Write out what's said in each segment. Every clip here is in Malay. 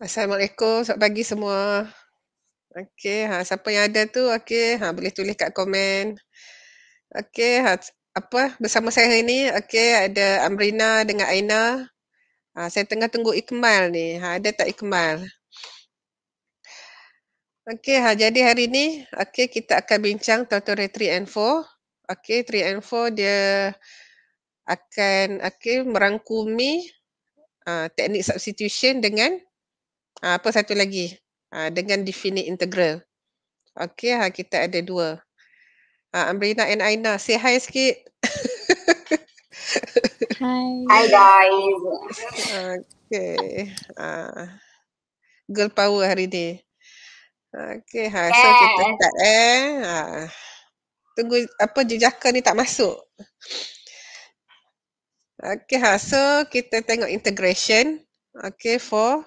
Assalamualaikum, selamat pagi semua. Okey, ha, siapa yang ada tu, okey, ha, boleh tulis kat komen. Okey, ha, apa bersama saya hari ni, okey, ada Amrina dengan Aina. Ha, saya tengah tunggu Ikmal ni, ha, ada tak Ikmal? Okey, ha, jadi hari ni, okey, kita akan bincang tutorial 3 and 4. Okey, 3 and 4 dia akan, okey, merangkumi uh, teknik substitution dengan Ah, apa satu lagi? Ah, dengan definite integral. Okey, ha, kita ada dua. Ah, Amrina and Aina, say hi sikit. hi. Hi guys. Okey. Ah, girl power hari ni. Okey, ha, so yeah. kita start eh. Ha. Tunggu apa jejaka ni tak masuk. Okey, ha, so kita tengok integration. Okey, for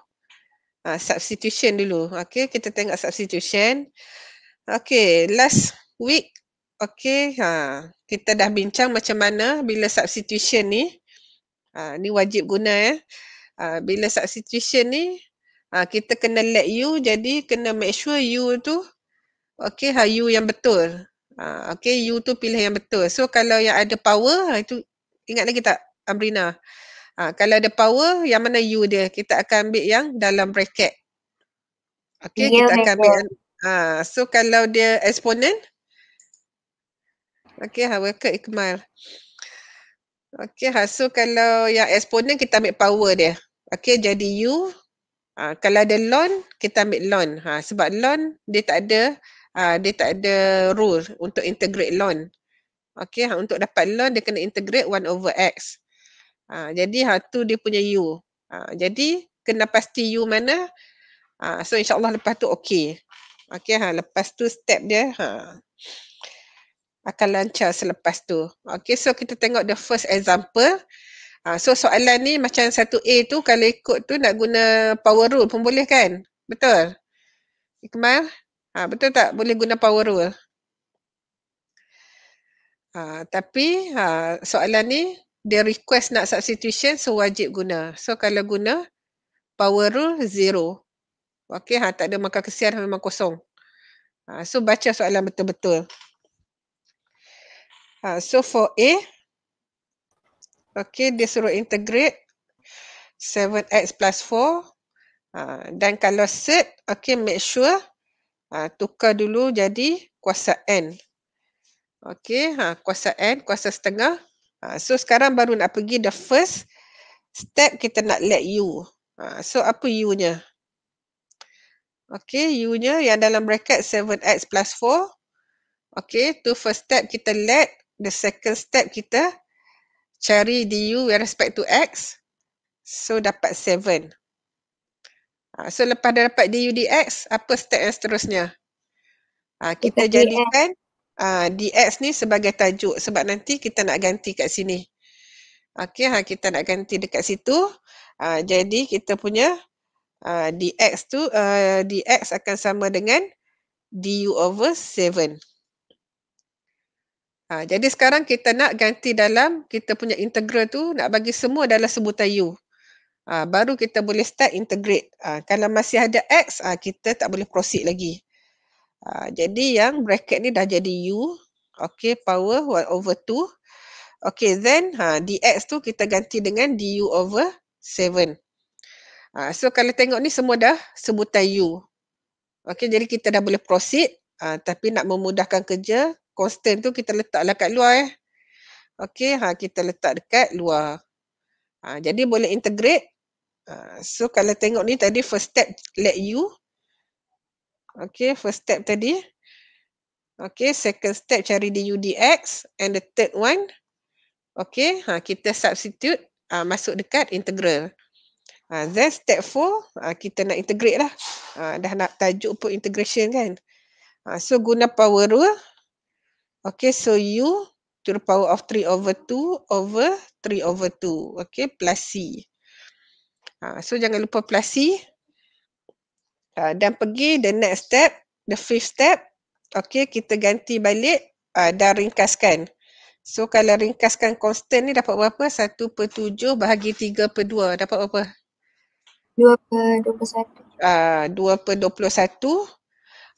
uh, substitution dulu. Okay, kita tengok substitution. Okay, last week. Okay, ha, kita dah bincang macam mana bila substitution ni. Ha, ni wajib guna ya. Eh. Ha, bila substitution ni, ha, kita kena let you. Jadi, kena make sure you tu. Okay, ha, you yang betul. Ha, okay, you tu pilih yang betul. So, kalau yang ada power, ha, itu ingat lagi tak Amrina? Amrina. Ha, kalau ada power, yang mana U dia? Kita akan ambil yang dalam bracket. Okay, yeah, kita akan ambil. Ha, so kalau dia exponent. Okay, ha, welcome Iqmal. Okay, ha, so kalau yang exponent, kita ambil power dia. Okay, jadi U. Ha, kalau ada lon, kita ambil lon. Ha, sebab lon, dia tak ada ha, dia tak ada rule untuk integrate lon. Okay, ha, untuk dapat lon, dia kena integrate 1 over X. Ha, jadi ha, tu dia punya U. Ha, jadi kena pasti U mana. Ha, so insyaAllah lepas tu okay. Okay ha, lepas tu step dia ha, akan lancar selepas tu. Okay so kita tengok the first example. Ha, so soalan ni macam satu A tu kalau ikut tu nak guna power rule pun boleh kan? Betul? Ikmal? Ha, betul tak boleh guna power rule? Ha, tapi ha, soalan ni dia request nak substitution so wajib guna. So kalau guna power rule zero. okay, ha tak ada maka kesian memang kosong. Ha, so baca soalan betul-betul. Ha, so for A. okay, dia suruh integrate 7x plus 4. Ha, dan kalau set okay, make sure ha, tukar dulu jadi kuasa n. Okay, ha, kuasa n, kuasa setengah Ha, so sekarang baru nak pergi the first step kita nak let you. Ha, so apa you nya? Okay, you nya yang dalam bracket 7x plus 4. Okay, tu first step kita let. The second step kita cari du with respect to x. So dapat 7. Ha, so lepas dah dapat du dx, apa step yang seterusnya? Ha, kita, jadikan PX. Ah, DX ni sebagai tajuk sebab nanti kita nak ganti kat sini. Okey ha kita nak ganti dekat situ. Ha, jadi kita punya ha, ah, DX tu uh, DX akan sama dengan DU over 7. Ha, jadi sekarang kita nak ganti dalam kita punya integral tu nak bagi semua dalam sebutan U. Ha, baru kita boleh start integrate. Ha, kalau masih ada X ha, kita tak boleh proceed lagi. Ah, jadi yang bracket ni dah jadi U. Okay, power 1 over 2. Okay, then ha, dx tu kita ganti dengan du over 7. Ha, so, kalau tengok ni semua dah sebutan U. Okay, jadi kita dah boleh proceed. Ha, tapi nak memudahkan kerja, constant tu kita letaklah kat luar eh. Okay, ha, kita letak dekat luar. Ha, jadi boleh integrate. Ha, so, kalau tengok ni tadi first step let U. Okay, first step tadi. Okay, second step cari DUDX and the third one. Okay, ha, kita substitute ha, masuk dekat integral. Ha, then step four, ha, kita nak integrate lah. Ha, dah nak tajuk pun integration kan. Ha, so guna power rule. Okay, so U to the power of 3 over 2 over 3 over 2. Okay, plus C. Ha, so jangan lupa plus C. Ah, dan pergi the next step, the fifth step. Okay, kita ganti balik uh, dan ringkaskan. So kalau ringkaskan constant ni dapat berapa? 1 per 7 bahagi 3 per 2 dapat berapa? 2 per 21. Uh, 2 per 21. Uh,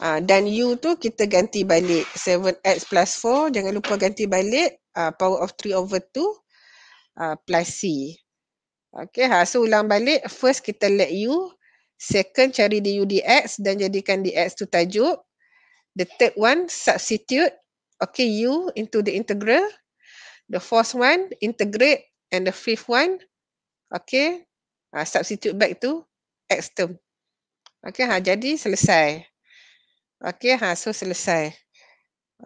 ah, dan U tu kita ganti balik 7X plus 4 jangan lupa ganti balik uh, power of 3 over 2 uh, plus C. Okay ha. so ulang balik first kita let U Second, cari DU DX dan jadikan DX tu tajuk. The third one, substitute. Okay, U into the integral. The fourth one, integrate. And the fifth one, okay, uh, substitute back to X term. Okay, ha, jadi selesai. Okay, ha, so selesai.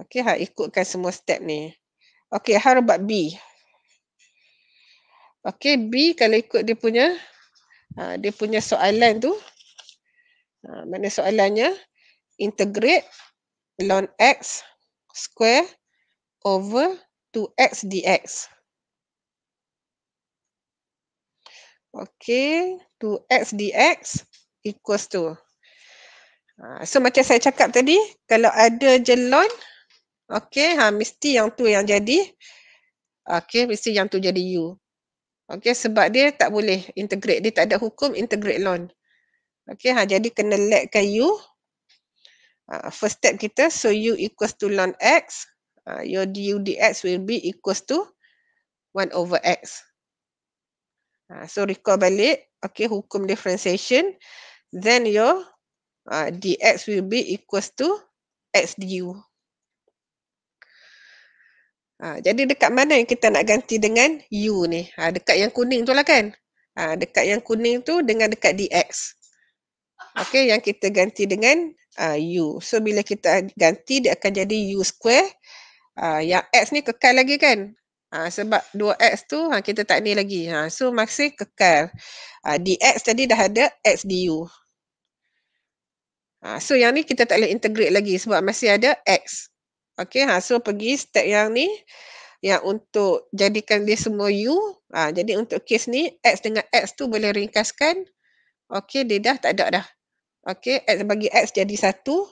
Okay, ha, ikutkan semua step ni. Okay, how about B? Okay, B kalau ikut dia punya Ah, dia punya soalan tu uh, mana soalannya integrate ln x square over 2x dx Okay, 2x dx equals to. Ah, so macam saya cakap tadi, kalau ada je okay, ha, mesti yang tu yang jadi. Okay, mesti yang tu jadi u. Okey, sebab dia tak boleh integrate. Dia tak ada hukum integrate loan. Okey, ha, jadi kena letkan you. Uh, ha, first step kita, so u equals to loan x. Uh, your du dx will be equals to 1 over x. Uh, so recall balik, okey, hukum differentiation. Then your uh, dx will be equals to x du. Ha, jadi dekat mana yang kita nak ganti dengan U ni? Ha, dekat yang kuning tu lah kan? Ha, dekat yang kuning tu dengan dekat DX. Okey, yang kita ganti dengan uh, ha, U. So, bila kita ganti, dia akan jadi U square. Uh, yang X ni kekal lagi kan? Ha, sebab 2X tu ha, kita tak ni lagi. Ha, so, masih kekal. Uh, ha, DX tadi dah ada X DU. Ha, so, yang ni kita tak boleh integrate lagi sebab masih ada X. Okey, ha, so pergi step yang ni yang untuk jadikan dia semua U. Ha, jadi untuk kes ni X dengan X tu boleh ringkaskan. Okey, dia dah tak ada dah. Okey, X bagi X jadi satu.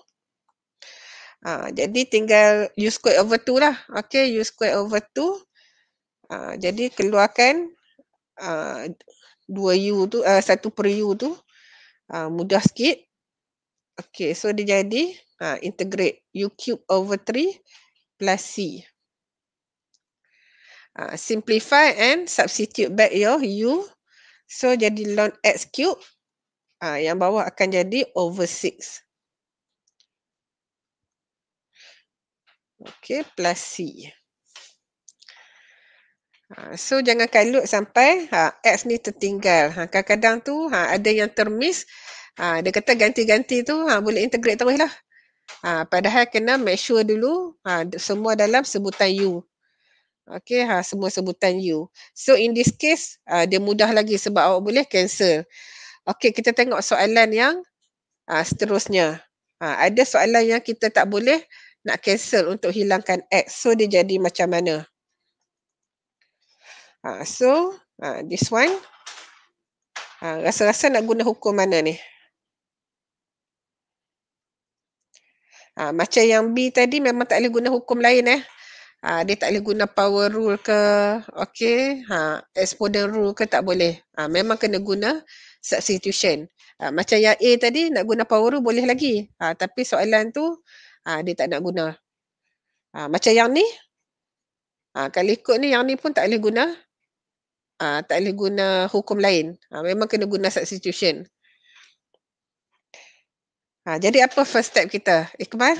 Ha, jadi tinggal U square over 2 lah. Okey, U square over 2. Ha, jadi keluarkan ha, uh, 2U tu, uh, eh, 1 per U tu. Uh, mudah sikit. Okay, so dia jadi ha, integrate u cube over 3 plus c. Ha, simplify and substitute back your u. So, jadi ln x cube. Ha, yang bawah akan jadi over 6. Okay, plus c. Ha, so, jangan kalut sampai ha, x ni tertinggal. Ha, kadang-kadang tu ha, ada yang termiss. Ha, dia kata ganti-ganti tu ha, boleh integrate terus lah. Ha, padahal kena make sure dulu ha, semua dalam sebutan you. Okay, ha, semua sebutan you. So in this case, ha, dia mudah lagi sebab awak boleh cancel. Okay, kita tengok soalan yang ha, seterusnya. Ha, ada soalan yang kita tak boleh nak cancel untuk hilangkan X. So dia jadi macam mana? Ha, so ha, this one. Ha, rasa-rasa nak guna hukum mana ni? Ha, macam yang B tadi memang tak boleh guna hukum lain eh. Ha, dia tak boleh guna power rule ke, okay, ha, exponent rule ke tak boleh. Ha, memang kena guna substitution. Ha, macam yang A tadi nak guna power rule boleh lagi. Ha, tapi soalan tu ha, dia tak nak guna. Ha, macam yang ni, ha, kalau ikut ni yang ni pun tak boleh guna. Ha, tak boleh guna hukum lain. Ha, memang kena guna substitution. Ha, jadi apa first step kita, Iqbal?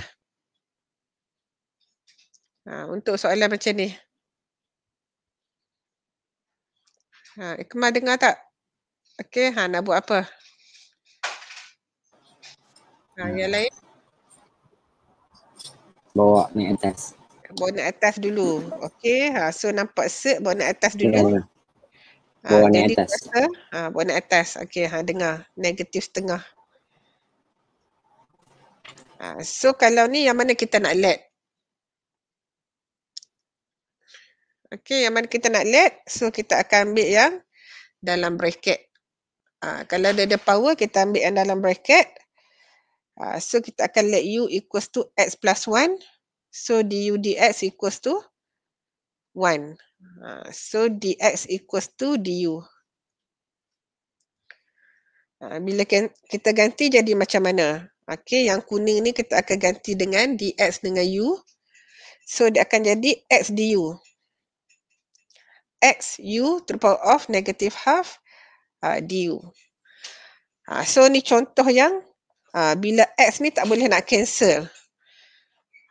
Ha, untuk soalan macam ni. Ha, Iqbal dengar tak? Okey, ha, nak buat apa? Ha, yang hmm. lain? Bawa ni atas. Bawa ni atas dulu. Okey, ha, so nampak set bawa ni atas dulu. Ya, ya. Ha, bawa ni atas. Ha, bawa ni atas. atas. Okey, ha, dengar. Negatif setengah. Ha, so kalau ni yang mana kita nak let? Okay, yang mana kita nak let? So kita akan ambil yang dalam bracket. Ha, kalau dia ada power, kita ambil yang dalam bracket. Ha, so kita akan let u equals to x plus 1. So du dx equals to 1. Ha, so dx equals to du. Ha, bila kita ganti jadi macam mana? Okay, yang kuning ni kita akan ganti dengan dx dengan u. So, dia akan jadi x du. x u to the power of negative half uh, du. Uh, ha, so, ni contoh yang uh, bila x ni tak boleh nak cancel.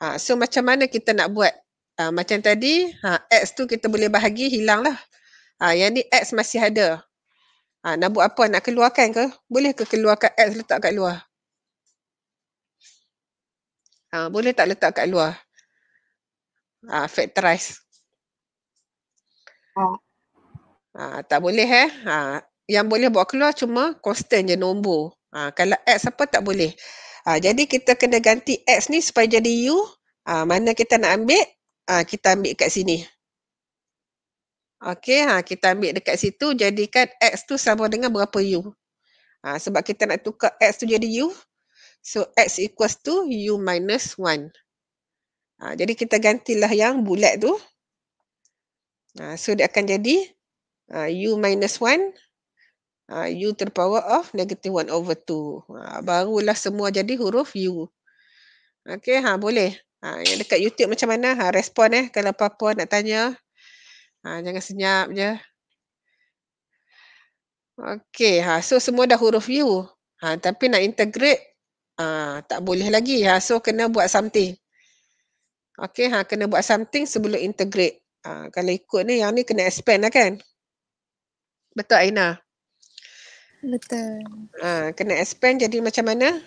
Uh, so, macam mana kita nak buat? Uh, macam tadi, uh, x tu kita boleh bahagi, hilanglah. Uh, yang ni x masih ada. Uh, nak buat apa? Nak keluarkan ke? Boleh ke keluarkan x letak kat luar? Ha, boleh tak letak kat luar? Ha, factorize. Ha. ha. tak boleh eh. Ha, yang boleh buat keluar cuma constant je nombor. Ha, kalau X apa tak boleh. Ha, jadi kita kena ganti X ni supaya jadi U. Ha, mana kita nak ambil, ha, kita ambil kat sini. Okey, ha, kita ambil dekat situ. Jadikan X tu sama dengan berapa U. Ha, sebab kita nak tukar X tu jadi U, So x equals to u minus 1. Ha, jadi kita gantilah yang bulat tu. Ha, so dia akan jadi ha, u minus 1 ha, u to the power of negative 1 over 2. Ha, barulah semua jadi huruf u. Okay, ha, boleh. Ha, yang dekat YouTube macam mana? Ha, respon eh kalau apa-apa nak tanya. Ha, jangan senyap je. Okay, ha, so semua dah huruf u. Ha, tapi nak integrate Ah, tak boleh lagi. Ha. So kena buat something. Okay, ha. kena buat something sebelum integrate. Ha. kalau ikut ni, yang ni kena expand lah kan? Betul Aina? Betul. Ha. kena expand jadi macam mana?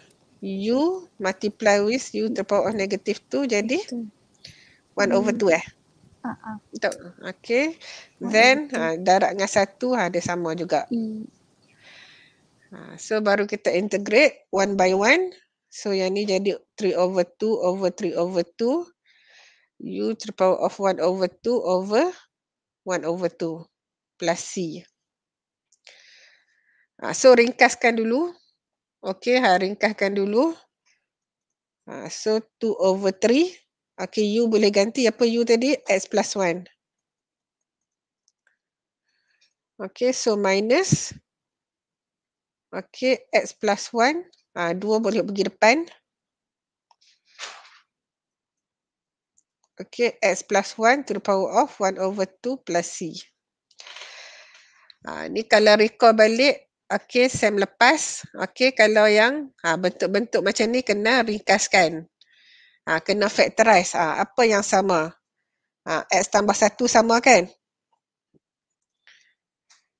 U multiply with U to power of negative 2 jadi 1 hmm. over 2 eh? Uh-huh. Okay. Then uh, darat dengan 1 ha, sama juga. Hmm. Ha, so baru kita integrate one by one. So yang ni jadi 3 over 2 over 3 over 2. U to the power of 1 over 2 over 1 over 2 plus C. Ha, so ringkaskan dulu. Okay, ha, ringkaskan dulu. Ha, so 2 over 3. Okay, U boleh ganti apa U tadi? X plus 1. Okay, so minus Okey, X plus 1. Uh, 2 boleh pergi depan. Okey, X plus 1 to the power of 1 over 2 plus C. Uh, ni kalau recall balik, okey, sem lepas. Okey, kalau yang ah, bentuk-bentuk uh, macam ni kena ringkaskan. Uh, kena factorize. Uh, apa yang sama? Uh, X tambah 1 sama kan?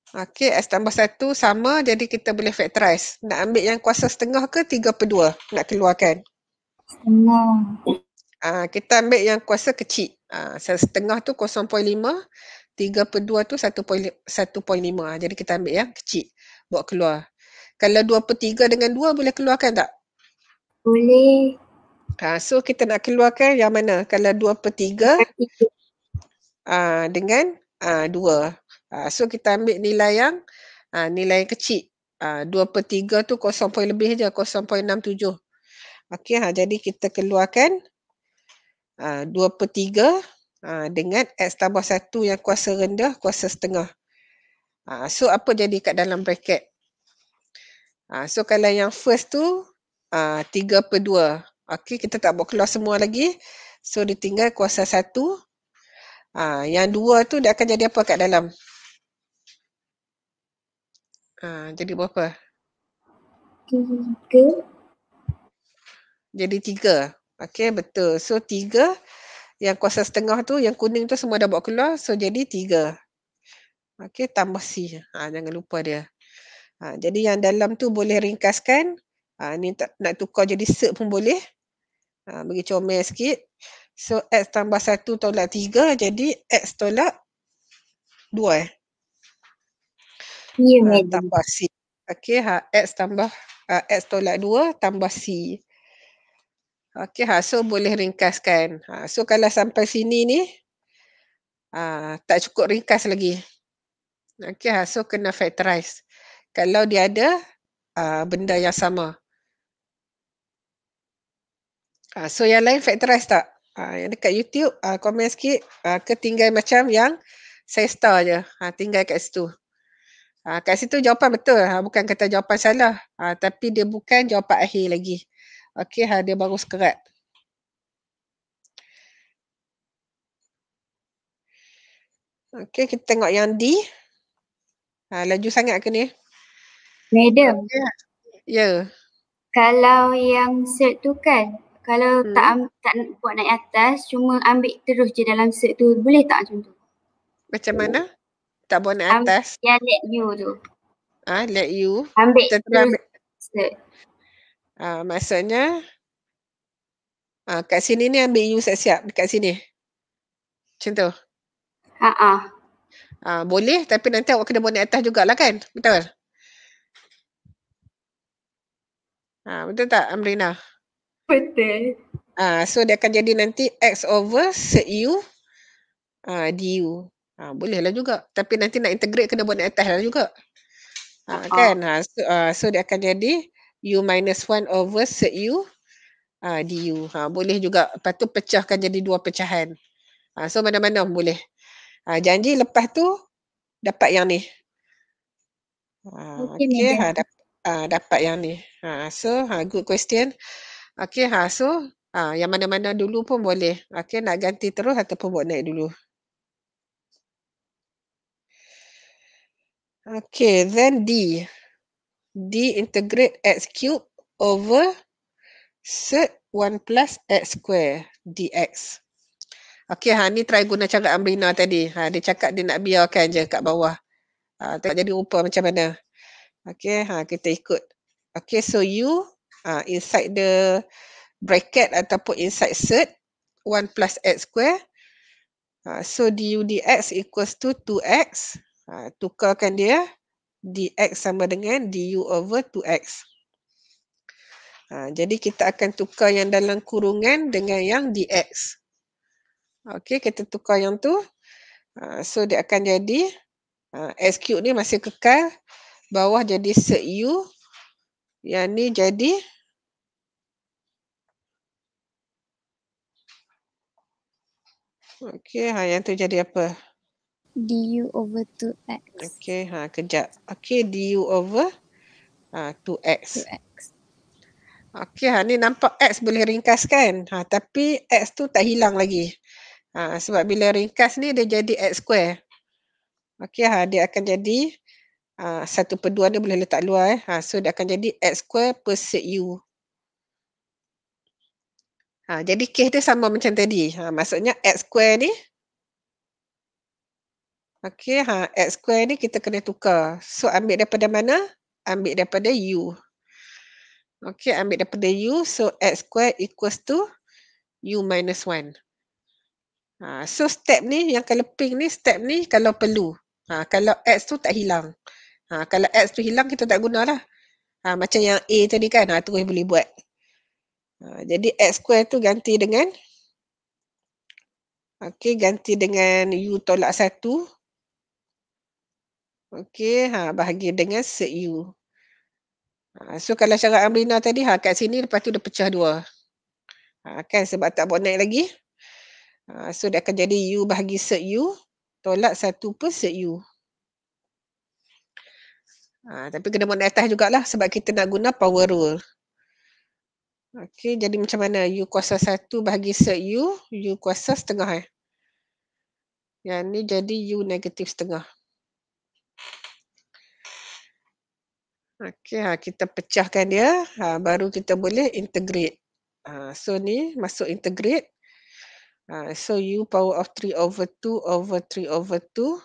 Okey, S tambah 1 sama jadi kita boleh factorize. Nak ambil yang kuasa setengah ke 3 per 2 nak keluarkan? Setengah. Ha, kita ambil yang kuasa kecil. Ha, setengah tu 0.5, 3 per 2 tu 1.5. Ah, jadi kita ambil yang kecil buat keluar. Kalau 2 per 3 dengan 2 boleh keluarkan tak? Boleh. Ha, so kita nak keluarkan yang mana? Kalau 2 per 3 ha, dengan ha, 2. Uh, so kita ambil nilai yang uh, nilai yang kecil. Uh, ah, 2 per 3 tu 0 poin lebih je, 0.67. Okey, ha, jadi kita keluarkan uh, 2 per 3 uh, dengan X tambah 1 yang kuasa rendah, kuasa setengah. Uh, so apa jadi kat dalam bracket? Uh, so kalau yang first tu uh, 3 per 2. Okey, kita tak buat keluar semua lagi. So dia tinggal kuasa 1. Uh, yang dua tu dia akan jadi apa kat dalam? Ah, jadi berapa? Tiga. Jadi tiga. Okey, betul. So, tiga yang kuasa setengah tu, yang kuning tu semua dah bawa keluar. So, jadi tiga. Okey, tambah C. Ha, jangan lupa dia. Ha, jadi yang dalam tu boleh ringkaskan. Ha, ni tak, nak tukar jadi set pun boleh. Ha, bagi comel sikit. So, X tambah satu tolak tiga. Jadi, X tolak dua eh. Ah, tambah C. Okey, ha, X tambah uh, X tolak 2 tambah C. Okey, ha, so boleh ringkaskan. Ha, so kalau sampai sini ni, ha, tak cukup ringkas lagi. Okey, ha, so kena factorize. Kalau dia ada uh, benda yang sama. Ha, so yang lain factorize tak? Ha, yang dekat YouTube, uh, komen sikit. Uh, ketinggalan macam yang saya star je. Ha, tinggal kat situ. Ha, kat situ jawapan betul. Ha, bukan kata jawapan salah. Ha, tapi dia bukan jawapan akhir lagi. Okey, ha, dia baru skrat. Okey, kita tengok yang D. Ha, laju sangat ke ni? Madam. Ya. Okay. Yeah. Kalau yang set tu kan, kalau hmm. tak tak buat naik atas, cuma ambil terus je dalam set tu, boleh tak macam tu? Macam mana? Hmm tak bonnet atas. Ya yeah, let you tu. Ah let you. Ambil. Kita tu. ambil. Ah ha, ah kat sini ni ambil you siap-siap dekat sini. Macam tu. Ha ah. Ha, boleh tapi nanti awak kena bonnet atas jugalah kan? Betul. Ha, betul tak Amrina? Betul. Ah ha, so dia akan jadi nanti x over set u ah ha, uh, du. Ha, boleh lah juga. Tapi nanti nak integrate kena buat naik atas lah juga. Ha, uh-huh. kan? Ha, so, uh, so dia akan jadi U minus 1 over set U uh, u. Ha, boleh juga. Lepas tu pecahkan jadi dua pecahan. Ha, so mana-mana boleh. Ha, janji lepas tu dapat yang ni. Ha, okay, okay ha, dap- ha, dapat yang ni. Ha, so ha, good question. Okay, ha, so ha, yang mana-mana dulu pun boleh. Okay, nak ganti terus ataupun buat naik dulu. Okay, then D. D integrate x cube over set 1 plus x square dx. Okay, ha, ni try guna cara Ambrina tadi. Ha, dia cakap dia nak biarkan je kat bawah. Ha, tak jadi rupa macam mana. Okay, ha, kita ikut. Okay, so U ha, inside the bracket ataupun inside set 1 plus x square. Ha, so du dx equals to 2x Ha, tukarkan dia dx sama dengan du over 2x. Ha, jadi kita akan tukar yang dalam kurungan dengan yang dx. Okey, kita tukar yang tu. Ha, so dia akan jadi ha, x cube ni masih kekal. Bawah jadi set u. Yang ni jadi Okey, ha, yang tu jadi apa? du over 2x. Okay, ha kejap. Okay, du over ha 2x. 2x. Okay, ha ni nampak x boleh ringkas kan? Ha tapi x tu tak hilang lagi. Ha sebab bila ringkas ni dia jadi x square. Okay, ha dia akan jadi ha, satu per dua dia boleh letak luar eh. Ha so dia akan jadi x square per set u. Ha, jadi kes dia sama macam tadi. Ha, maksudnya x square ni Okey, ha, x square ni kita kena tukar. So ambil daripada mana? Ambil daripada u. Okey, ambil daripada u. So x square equals to u minus 1. Ha, so step ni yang kalau pink ni step ni kalau perlu. Ha, kalau x tu tak hilang. Ha, kalau x tu hilang kita tak gunalah. Ha, macam yang a tadi kan ha, tu terus boleh buat. Ha, jadi x square tu ganti dengan Okey ganti dengan u tolak Okey, ha, bahagi dengan set U. Ha, so kalau syarat Amrina tadi, ha, kat sini lepas tu dia pecah dua. Ha, kan sebab tak buat naik lagi. Ha, so dia akan jadi U bahagi set U. Tolak satu per set U. Ha, tapi kena buat naik atas jugalah sebab kita nak guna power rule. Okey, jadi macam mana? U kuasa satu bahagi set U, U kuasa setengah eh. Yang ni jadi U negatif setengah. Okey, ha, kita pecahkan dia, ha, baru kita boleh integrate. Ha, so ni masuk integrate. Ha, so u power of 3 over 2 over 3 over 2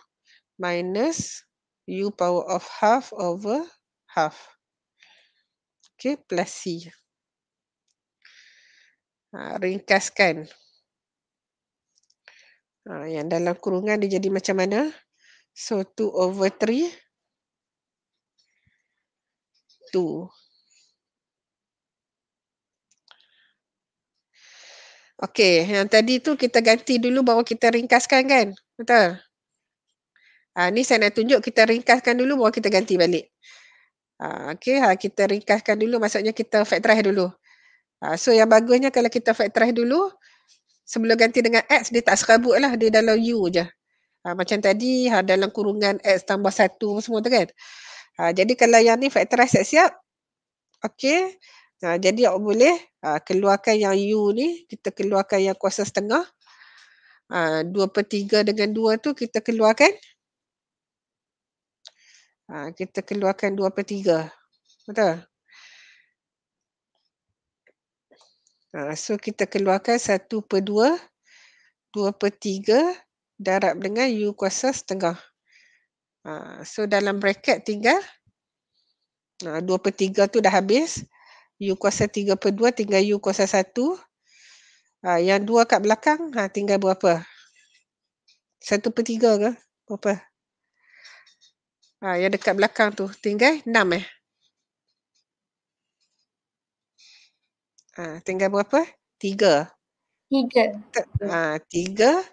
minus u power of half over half. Okey, plus c. Ha, ringkaskan. Ha, yang dalam kurungan dia jadi macam mana? So 2 over 3 itu. Okey, yang tadi tu kita ganti dulu baru kita ringkaskan kan? Betul? Ha, ni saya nak tunjuk kita ringkaskan dulu baru kita ganti balik. Ha, Okey, ha, kita ringkaskan dulu maksudnya kita factorize dulu. Ha, so yang bagusnya kalau kita factorize dulu, sebelum ganti dengan X dia tak serabut lah, dia dalam U je. Ha, macam tadi ha, dalam kurungan X tambah 1 semua tu kan? Ha, jadi kalau yang ni factorize siap, siap. Okey. Ha, jadi awak boleh ha, keluarkan yang U ni. Kita keluarkan yang kuasa setengah. Ha, 2 per 3 dengan 2 tu kita keluarkan. Ha, kita keluarkan 2 per 3. Betul? Ha, so kita keluarkan 1 per 2. 2 per 3 darab dengan U kuasa setengah. Ha, so dalam bracket tinggal ha, uh, 2 per tiga tu dah habis. U kuasa tiga per dua tinggal U kuasa satu Uh, yang dua kat belakang ha, tinggal berapa? satu per tiga ke? Berapa? Ha, yang dekat belakang tu tinggal enam eh? Ha, tinggal berapa? Tiga. Tiga. Ha, tiga.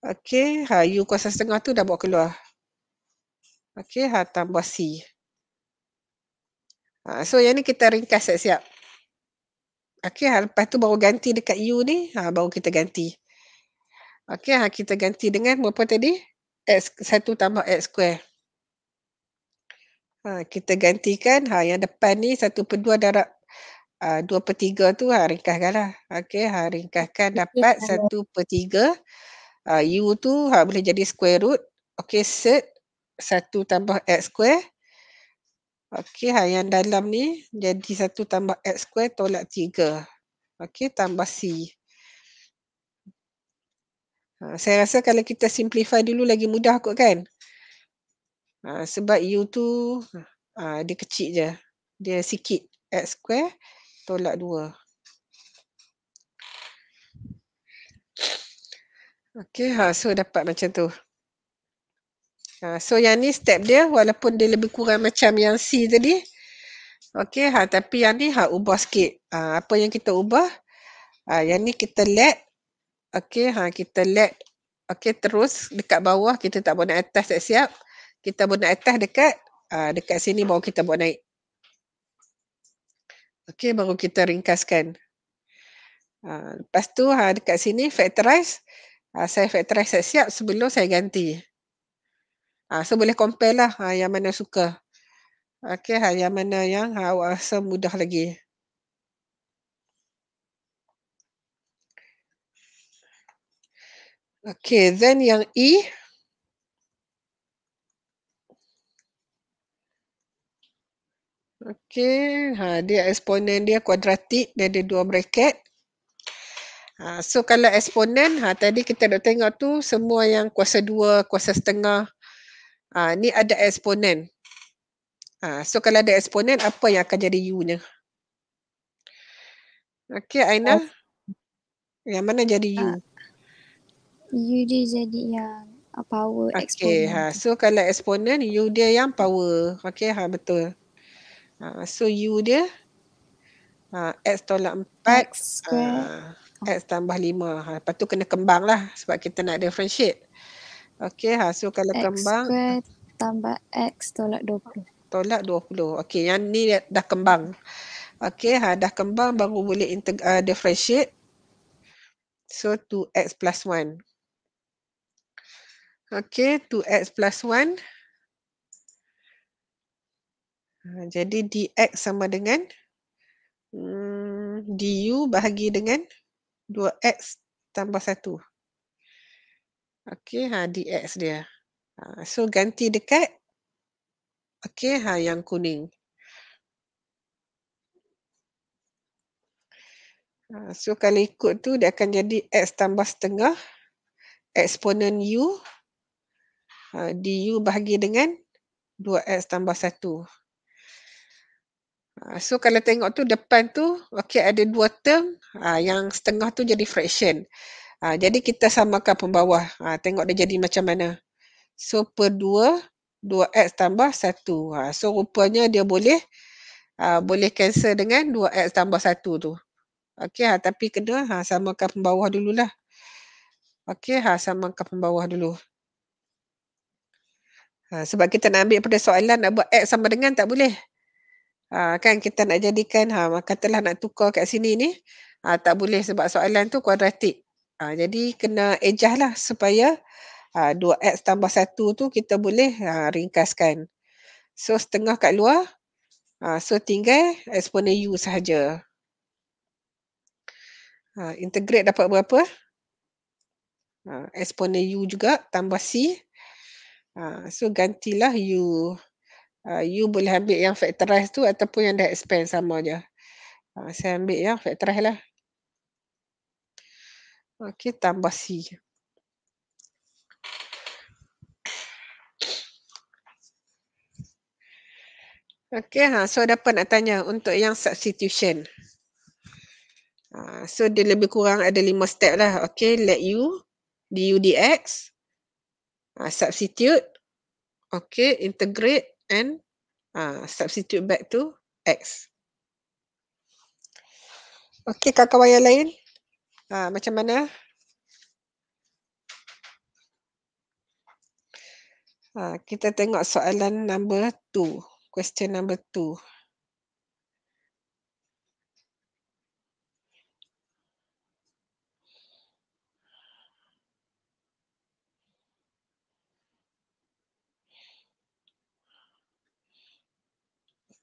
Okey. Ha, U kuasa setengah tu dah bawa keluar. Okey, ha, tambah basi. Ha, so yang ni kita ringkas siap-siap. Okey, ha, lepas tu baru ganti dekat U ni, ha, baru kita ganti. Okey, ha, kita ganti dengan berapa tadi? X, satu tambah X square. Ha, kita gantikan ha, yang depan ni satu per dua darab. Ha, dua per tiga tu ha, ringkaskan lah. Okey, ha, ringkaskan dapat satu per tiga. Ha, U tu ha, boleh jadi square root. Okey, set satu tambah x square. Okey, ha, yang dalam ni jadi satu tambah x square tolak tiga, Okey, tambah C. Ha, saya rasa kalau kita simplify dulu lagi mudah kot kan? Ha, sebab U tu ha, dia kecil je. Dia sikit x square tolak dua, Okey, ha, so dapat macam tu. Ha, so yang ni step dia walaupun dia lebih kurang macam yang C tadi. Okay, ha, tapi yang ni ha, ubah sikit. Ha, apa yang kita ubah? Ha, yang ni kita let. Okay, ha, kita let. Okay, terus dekat bawah kita tak boleh naik atas tak siap. Kita boleh naik atas dekat ha, dekat sini baru kita boleh naik. Okay, baru kita ringkaskan. Ha, lepas tu ha, dekat sini factorize. Ha, saya factorize saya siap sebelum saya ganti. Ha, so boleh compare lah ha, yang mana suka. Okay, ha, ah, yang mana yang ha, awak rasa mudah lagi. Okay, then yang E. Okay, ha, dia eksponen dia kuadratik, dia ada dua bracket. Ha, so kalau eksponen, ha, tadi kita dah tengok tu semua yang kuasa dua, kuasa setengah, Uh, ni ada eksponen. Uh, so kalau ada eksponen, apa yang akan jadi U-nya? Okey, Aina. Uh, yang mana jadi U? Uh, U dia jadi yang uh, power okay, eksponen. Ha. So kalau eksponen, U dia yang power. Okey ha, betul. Uh, so U dia uh, X tolak 4. X, uh, X tambah 5. Ha. Lepas tu kena kembang lah sebab kita nak differentiate. Okey, hasil kalau x kembang. X squared tambah X tolak 20. Tolak 20. Okey, yang ni dah kembang. Okey, ha, dah kembang baru boleh integ- uh, differentiate. So, 2X plus 1. Okey, 2X plus 1. Ha, jadi, DX sama dengan hmm, DU bahagi dengan 2X tambah 1. Okey, ha DX dia. Ha, so ganti dekat okey ha yang kuning. Ha, so kalau ikut tu dia akan jadi X tambah setengah eksponen U ha, DU bahagi dengan 2X tambah 1. Ha, so kalau tengok tu depan tu okey ada dua term ha, yang setengah tu jadi fraction. Ha, jadi kita samakan pembawah. Ha, tengok dia jadi macam mana. So per 2, 2x tambah 1. Ha, ah, so rupanya dia boleh ha, boleh cancel dengan 2x tambah 1 tu. Okey, ha, tapi kena ha, samakan pembawah dululah. Okey, ha, samakan pembawah dulu. Ha, sebab kita nak ambil pada soalan nak buat x sama dengan tak boleh. Ha, kan kita nak jadikan ha, katalah nak tukar kat sini ni. Ha, tak boleh sebab soalan tu kuadratik. Ha, jadi kena ejah lah supaya ha, uh, 2x tambah 1 tu kita boleh uh, ringkaskan. So setengah kat luar. Uh, so tinggal eksponen u sahaja. Uh, integrate dapat berapa? Uh, eksponen u juga tambah c. Uh, so gantilah u. Uh, you boleh ambil yang factorize tu ataupun yang dah expand sama je. Uh, saya ambil yang factorize lah. Aqui tá a bacia. Okey, ha, so ada apa nak tanya untuk yang substitution? Ha, so dia lebih kurang ada lima step lah. Okey, let u, du, dx, ha, substitute, okey, integrate and ha, substitute back to x. Okey, kakak bayar lain? Ha, macam mana? Ha, kita tengok soalan number two, Question number two.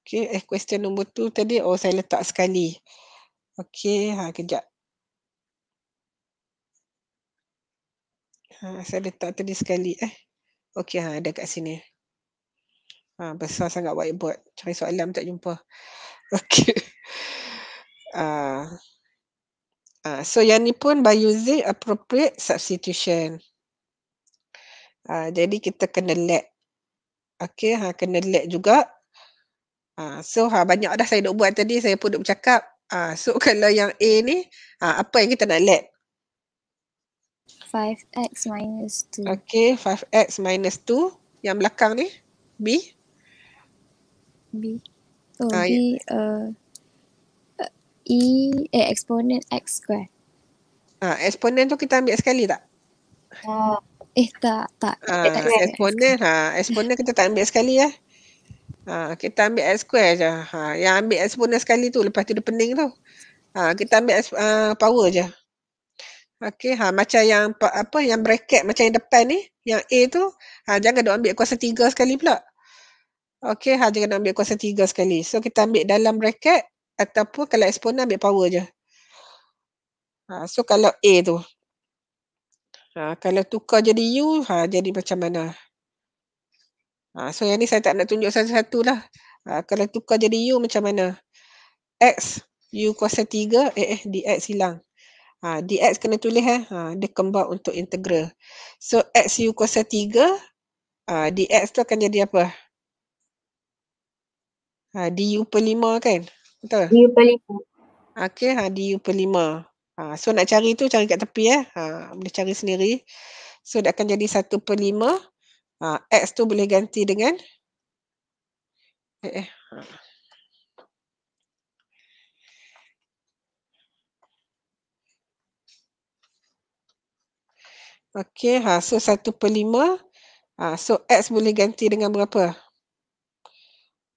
Okay, eh question number two tadi, oh saya letak sekali. Okay, ha, kejap. Ha, saya letak tadi sekali eh. Okey, ha, ada kat sini. Ha, besar sangat whiteboard. Cari soalan tak jumpa. Okey. Ah. Uh, so yang ni pun by using appropriate substitution. Uh, jadi kita kena let. Okey, ha, kena let juga. Uh, so ha, banyak dah saya duk buat tadi, saya pun duk bercakap. Uh, so kalau yang A ni, uh, apa yang kita nak let? 5x minus 2. Okay, 5x minus 2. Yang belakang ni, B. B. Oh, ah, B, yeah. Uh, uh, E, eh, exponent x square. Ah, exponent tu kita ambil sekali tak? Ah, eh, tak, tak. Ah, exponent, ha, exponent kita tak ambil sekali ya. Ha, kita ambil x square je. Ha, yang ambil exponent sekali tu, lepas tu dia pening tu. Ha, kita ambil uh, power je. Okey, ha, macam yang apa yang bracket macam yang depan ni, yang A tu, ha, jangan dia ambil kuasa tiga sekali pula. Okey, ha, jangan dia ambil kuasa tiga sekali. So kita ambil dalam bracket ataupun kalau eksponen ambil power je. Ha, so kalau A tu. Ha, kalau tukar jadi U, ha, jadi macam mana? Ha, so yang ni saya tak nak tunjuk satu-satu lah. Ha, kalau tukar jadi U macam mana? X, U kuasa tiga, eh, eh, DX hilang. Ha, dx kena tulis eh. Ha, dia kembar untuk integral. So x u kuasa 3 ha, dx tu akan jadi apa? Ha, du per 5 kan? Betul? Du per 5. Okay, ha, du per 5. Ha, so nak cari tu cari kat tepi eh. Ha, boleh cari sendiri. So dia akan jadi 1 per 5. Ha, x tu boleh ganti dengan eh, eh. Ha. Okey, ha, so 1 per 5. Ha, so X boleh ganti dengan berapa?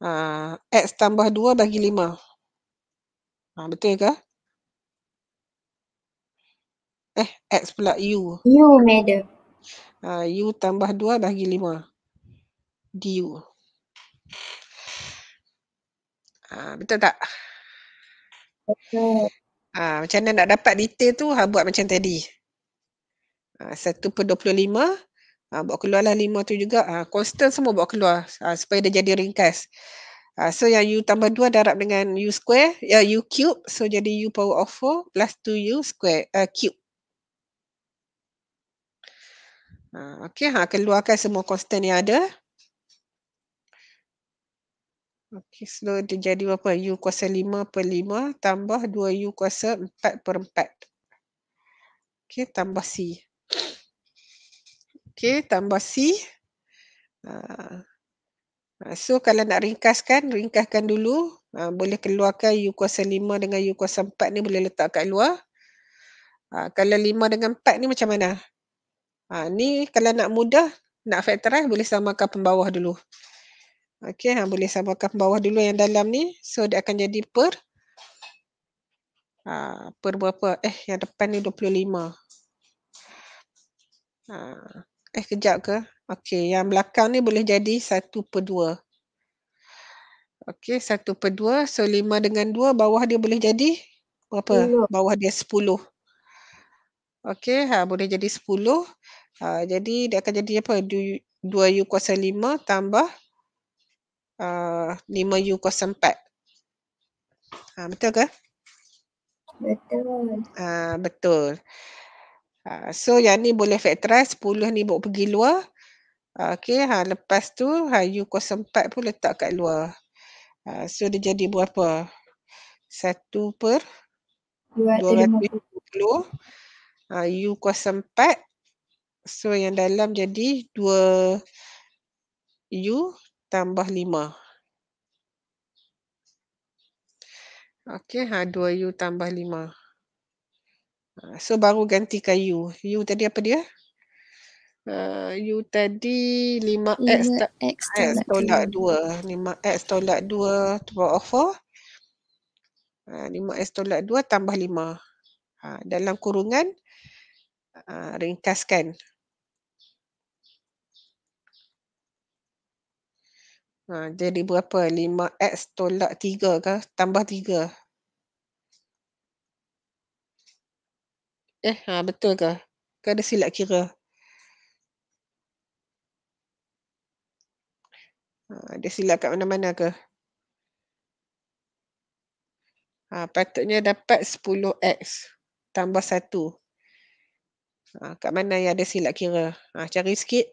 Ha, X tambah 2 bagi 5. Ha, betul ke? Eh, X pula U. U, Madam. Ha, U tambah 2 bagi 5. DU. Ha, betul tak? Betul. Ha, macam mana nak dapat detail tu, ha, buat macam tadi. Ah, satu per dua 25 ha, ah, bawa keluarlah lima tu juga ha, ah, constant semua bawa keluar ha, supaya dia jadi ringkas ha, so yang u tambah 2 darab dengan u square ya u cube so jadi u power of four plus 2u square uh, cube ha, okey ha keluarkan semua constant yang ada Okay, so dia jadi berapa? U kuasa lima per lima tambah dua u kuasa empat per empat. Okay, tambah C. Okey, tambah C. Ah, ah, so kalau nak ringkaskan, ringkaskan dulu. Ah, boleh keluarkan U kuasa 5 dengan U kuasa 4 ni boleh letak kat luar. Kalau 5 dengan 4 ni macam mana? Ni kalau nak mudah, nak factorize boleh samakan pembawah dulu. Okey, boleh samakan pembawah dulu yang dalam ni. So dia akan jadi per. Per berapa? Eh, yang depan ni 25. Ah. Eh, kejap ke? Okey, yang belakang ni boleh jadi satu per dua. Okey, satu per dua. So, lima dengan dua bawah dia boleh jadi berapa? Bawah dia sepuluh. Okey, ha, boleh jadi sepuluh. Ha, jadi, dia akan jadi apa? Dua u kuasa lima tambah ah, lima u kuasa empat. Ha, betul ke? Betul. Ha, betul. Ha, so yang ni boleh factorize 10 ni bawa pergi luar. Ha, okey ha lepas tu ha u 04 pun letak kat luar. Ha, so dia jadi berapa? 1 per 250. Ha u 04 so yang dalam jadi 2 u tambah 5. Okey, ha 2U tambah 5. Ah, so baru gantikan you. You tadi apa dia? Uh, ah, you tadi 5X, 5X tolak, X tolak 2. 5X tolak 2 to power of 4. Uh, 5X tolak 2 tambah 5. Uh, ah, dalam kurungan uh, ringkaskan. Uh, jadi berapa? 5X tolak 3 ke? Tambah 3. Eh, ha, betul ke? Kau ada silap kira. Ha, ada silap kat mana-mana ke? Ha, patutnya dapat 10x tambah 1. Ha, kat mana yang ada silap kira? Ha, cari sikit.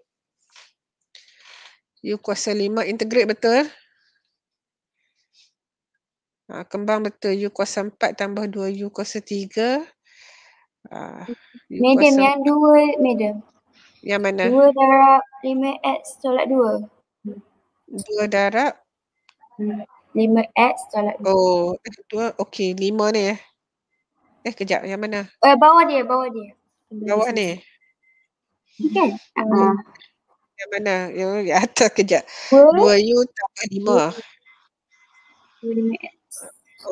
U kuasa 5 integrate betul. Ha, kembang betul. U kuasa 4 tambah 2U kuasa 3. Ah, Madam yang dua, Madam. Yang mana? Dua darab lima x tolak dua. Dua darab? lima x tolak 2. Oh, dua, okey. Lima ni eh. Eh, kejap. Yang mana? Eh, bawa dia, bawa dia. Bawa ni? Okay. Uh. Hmm. Ah. Yang mana? Yang atas kejap. Dua U tambah lima. lima X.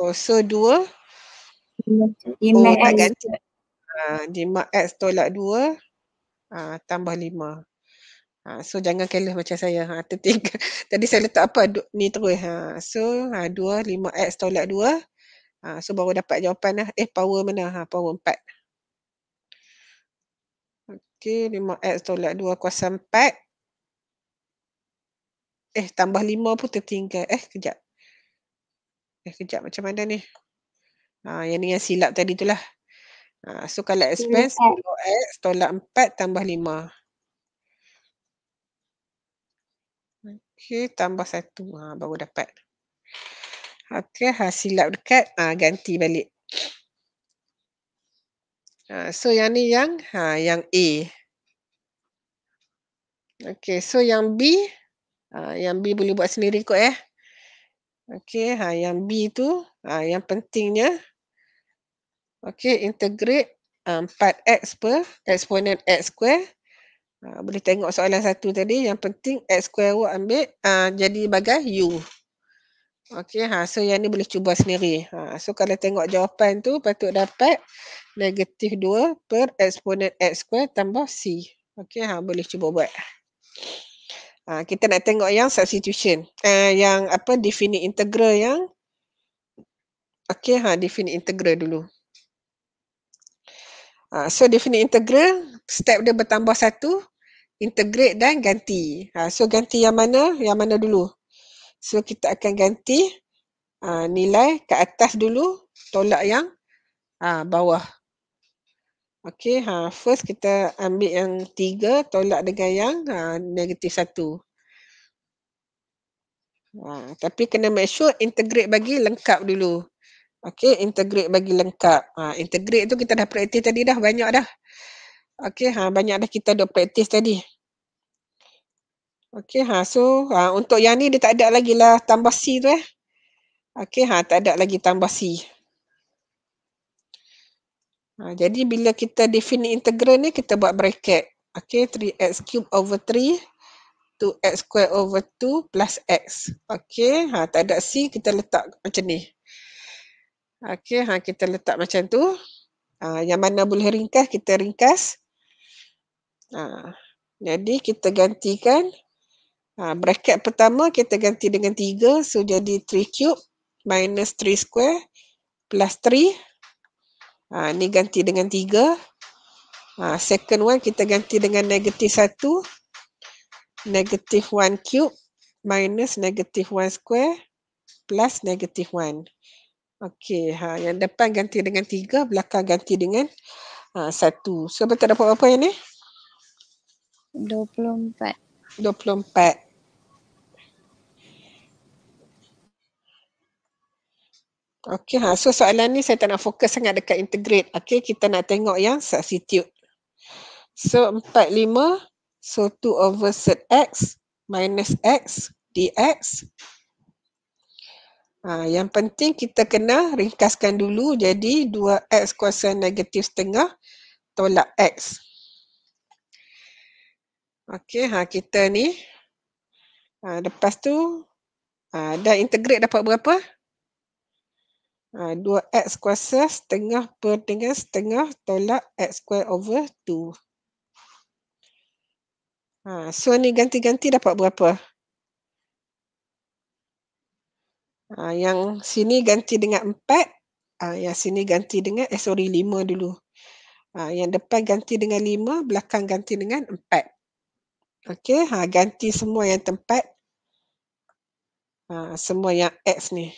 Oh, so dua? Lima X. Oh, tak ganti jimat ah, X tolak 2 uh, ah, tambah 5. Uh, ah, so jangan careless macam saya. Ha, tertinggal. Tadi saya letak apa du- ni terus. Ha. So uh, 2, 5X tolak 2. Uh, so baru dapat jawapan lah. Eh power mana? Ha, power 4. Okay 5X tolak 2 kuasa 4. Eh tambah 5 pun tertinggal. Eh kejap. Eh kejap macam mana ni? Ha, yang ni yang silap tadi tu lah. Uh, so kalau expense 10x tolak 4 tambah 5. Okey tambah 1. Ha, ah, baru dapat. Okey hasil ah, lab dekat ha, ganti balik. Ha, so yang ni yang ha, yang A. Okey so yang B. Ha, yang B boleh buat sendiri kot eh. Okey ha, yang B tu ha, yang pentingnya. Okey, integrate um, 4x per eksponen x square. Uh, boleh tengok soalan satu tadi. Yang penting x square awak ambil uh, jadi bagai u. Okey, ha, so yang ni boleh cuba sendiri. Ha, so kalau tengok jawapan tu patut dapat negatif 2 per eksponen x square tambah c. Okey, ha, boleh cuba buat. Ha, kita nak tengok yang substitution. Eh, yang apa, definite integral yang. Okey, ha, definite integral dulu. Uh, so definite integral, step dia bertambah satu, integrate dan ganti. Uh, so ganti yang mana? Yang mana dulu? So kita akan ganti uh, nilai ke atas dulu, tolak yang uh, bawah. Okay, ha, first kita ambil yang tiga, tolak dengan yang uh, negatif satu. Uh, tapi kena make sure integrate bagi lengkap dulu. Okey, integrate bagi lengkap. Ha, integrate tu kita dah praktis tadi dah, banyak dah. Okey, ha, banyak dah kita dah praktis tadi. Okey, ha, so ha, untuk yang ni dia tak ada lagi lah tambah C tu eh. Okay, ha, tak ada lagi tambah C. Ha, jadi bila kita define integral ni, kita buat bracket. Okey, 3x cube over 3, 2x square over 2 plus x. Okey, ha, tak ada C, kita letak macam ni. Okey, ha, kita letak macam tu. Ha, yang mana boleh ringkas, kita ringkas. Ha, jadi kita gantikan ha, bracket pertama kita ganti dengan 3. So jadi 3 cube minus 3 square plus 3. Ha, ni ganti dengan 3. Ha, second one kita ganti dengan negatif 1. Negatif 1 cube minus negatif 1 square plus negatif 1. Okey, ha, yang depan ganti dengan tiga, belakang ganti dengan ha, satu. So, betul dapat berapa yang ni? puluh empat. Okey, ha. so soalan ni saya tak nak fokus sangat dekat integrate. Okey, kita nak tengok yang substitute. So, empat lima. So, two over set x minus x dx Ha, yang penting kita kena ringkaskan dulu jadi 2x kuasa negatif setengah tolak x. Okey, ha, kita ni. Ha, lepas tu, ha, dah integrate dapat berapa? Ha, 2x kuasa setengah per dengan setengah tolak x square over 2. Ha, so ni ganti-ganti dapat berapa? 2 Ha, yang sini ganti dengan empat. Ha, yang sini ganti dengan, eh sorry, lima dulu. Ha, yang depan ganti dengan lima, belakang ganti dengan empat. Okey, ha, ganti semua yang tempat. Ha, semua yang X ni.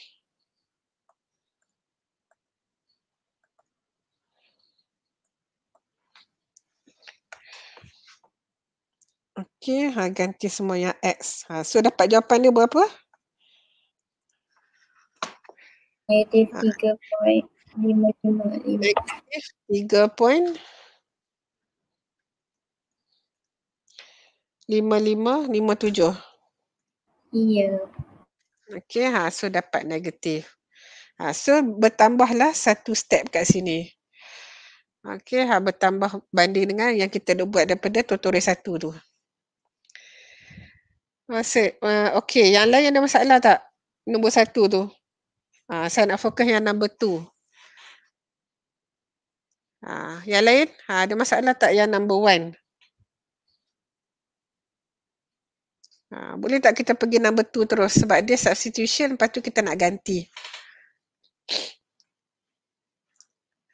Okey, ha, ganti semua yang X. Ha, so dapat jawapan dia berapa? Negatif ah. tiga point lima lima lima. Negatif tiga point lima lima lima tujuh. Iya. Okey, ha, so dapat negatif. Ha, so bertambahlah satu step kat sini. Okey, ha, bertambah banding dengan yang kita dah buat daripada tutorial satu tu. Masih, eh, uh, okey, yang lain ada masalah tak? Nombor satu tu. Ha, saya nak fokus yang number two. Ha, yang lain, ha, ada masalah tak yang number one? Ha, boleh tak kita pergi number two terus sebab dia substitution lepas tu kita nak ganti.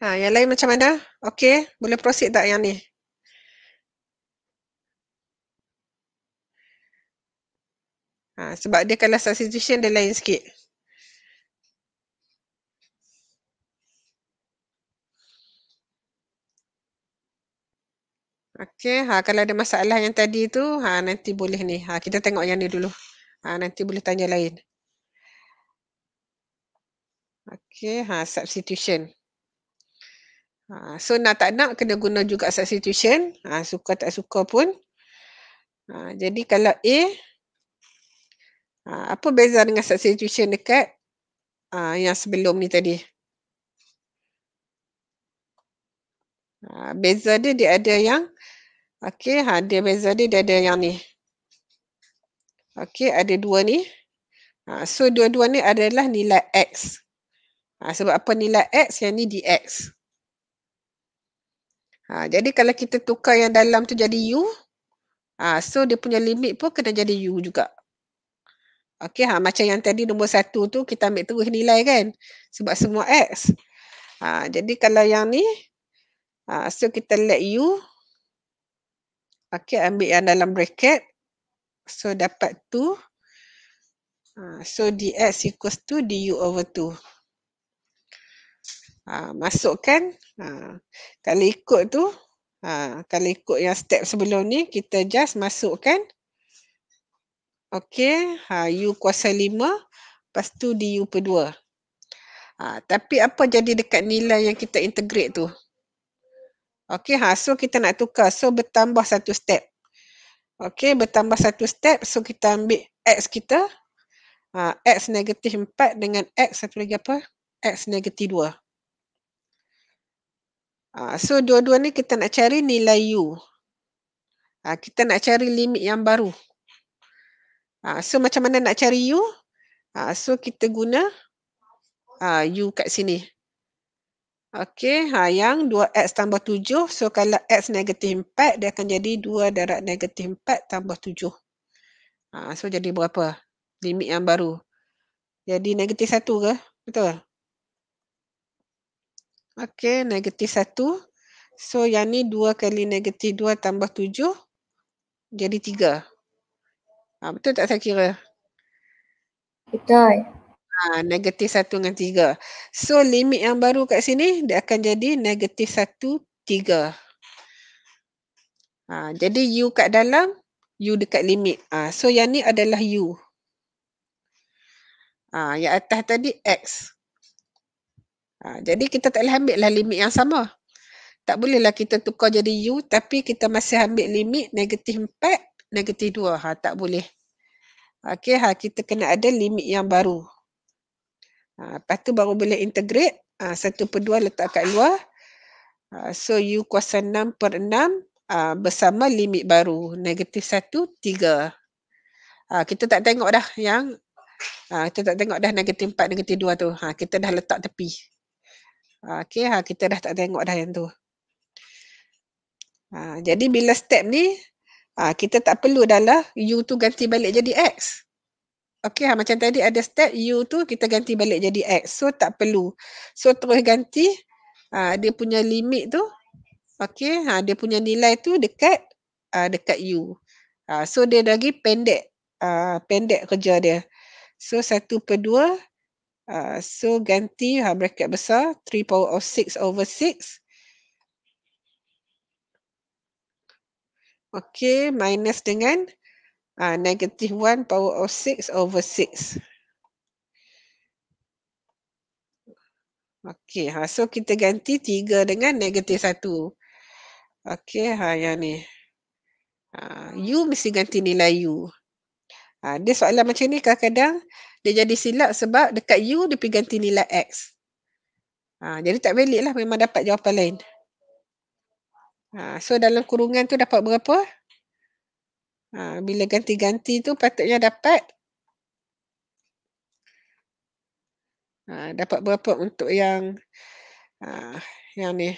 Ha, yang lain macam mana? Okey, boleh proceed tak yang ni? Ha, sebab dia kalau substitution dia lain sikit. Okey, ha kalau ada masalah yang tadi tu, ha nanti boleh ni. Ha kita tengok yang ni dulu. Ha nanti boleh tanya lain. Okey, ha substitution. Ha so nak tak nak kena guna juga substitution. Ha suka tak suka pun. Ha jadi kalau A ha, apa beza dengan substitution dekat ha, yang sebelum ni tadi? Ha, beza dia dia ada yang Okey, ha, dia beza dia, dia ada yang ni. Okey, ada dua ni. Ha, so, dua-dua ni adalah nilai X. Ha, sebab apa nilai X? Yang ni DX. Ha, jadi, kalau kita tukar yang dalam tu jadi U. Ha, so, dia punya limit pun kena jadi U juga. Okey, ha, macam yang tadi nombor satu tu kita ambil terus nilai kan. Sebab semua X. Ha, jadi, kalau yang ni. Ha, so, kita let U. Okey, ambil yang dalam bracket. So dapat 2. Uh, ha, so dx equals 2 du over 2. Uh, ha, masukkan. Uh, kalau ikut tu. Uh, kalau ikut yang step sebelum ni. Kita just masukkan. Okey. Ha, uh, u kuasa 5. Lepas tu du per 2. Uh, tapi apa jadi dekat nilai yang kita integrate tu? Okey, ha, so kita nak tukar. So bertambah satu step. Okey, bertambah satu step. So kita ambil X kita. Ha, X negatif 4 dengan X satu lagi apa? X negatif 2. Ha, so dua-dua ni kita nak cari nilai U. Ha, kita nak cari limit yang baru. Ha, so macam mana nak cari U? Ha, so kita guna ha, U kat sini. Okey, ha, yang 2x tambah 7. So kalau x negatif 4, dia akan jadi 2 darat negatif 4 tambah 7. Ha, so jadi berapa? Limit yang baru. Jadi negatif 1 ke? Betul? Okey, negatif 1. So yang ni 2 kali negatif 2 tambah 7. Jadi 3. Ha, betul tak saya kira? Betul. Ha, negatif satu dengan tiga. So limit yang baru kat sini dia akan jadi negatif satu tiga. Ha, jadi U kat dalam, U dekat limit. Ha, so yang ni adalah U. Ha, yang atas tadi X. Ha, jadi kita tak boleh ambil lah limit yang sama. Tak bolehlah kita tukar jadi U tapi kita masih ambil limit negatif 4, negatif dua Ha, tak boleh. Okey, ha, kita kena ada limit yang baru. Ha, lepas tu baru boleh integrate. Ha, satu per dua letak kat luar. Ha, so U kuasa enam per enam ha, bersama limit baru. Negatif satu tiga. Ha, kita tak tengok dah yang ha, kita tak tengok dah negatif empat, negatif dua tu. Ha, kita dah letak tepi. Ha, okay, ha, kita dah tak tengok dah yang tu. Ha, jadi bila step ni, ha, kita tak perlu dah lah U tu ganti balik jadi X. Okey, ha, macam tadi ada step U tu kita ganti balik jadi X. So tak perlu. So terus ganti ha, dia punya limit tu. okey ha, dia punya nilai tu dekat uh, dekat U. Ha, so dia lagi pendek uh, pendek kerja dia. So 1 per 2. Uh, ha, so ganti ha, bracket besar 3 power of 6 over 6. okey minus dengan 3 Ah, negative one power of six over six. Okey, ha, so kita ganti tiga dengan negative satu. Okey, ha, yang ni. Ha, U mesti ganti nilai U. Ha, dia soalan macam ni kadang-kadang dia jadi silap sebab dekat U dia pergi ganti nilai X. Ha, jadi tak valid lah memang dapat jawapan lain. Ha, so dalam kurungan tu dapat berapa? Ha, bila ganti-ganti tu patutnya dapat ha, dapat berapa untuk yang ha, yang ni.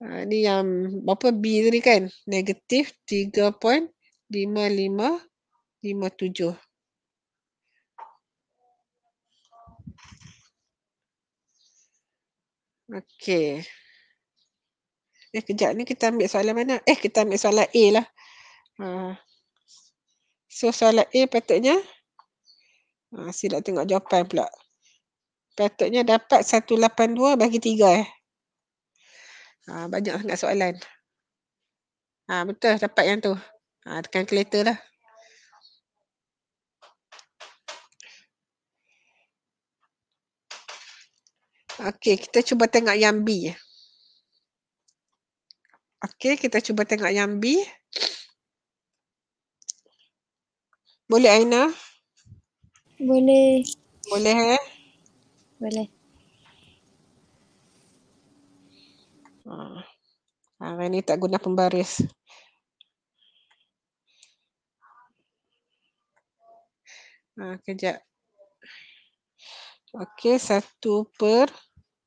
Ha, ni yang berapa B ni kan? Negatif 3.5557. Okay. Eh, kejap ni kita ambil soalan mana? Eh, kita ambil soalan A lah. Ha. So, soalan A patutnya. Ha, silap tengok jawapan pula. Patutnya dapat 182 bagi 3 eh. Ha, banyak sangat soalan. Ha, betul, dapat yang tu. Ha, tekan kereta lah. Okey, kita cuba tengok yang B. Okey, kita cuba tengok yang B. Boleh Aina? Boleh. Boleh eh? Boleh. Ha. Ah, ha, ini tak guna pembaris. Ha, kejap. Okey, satu per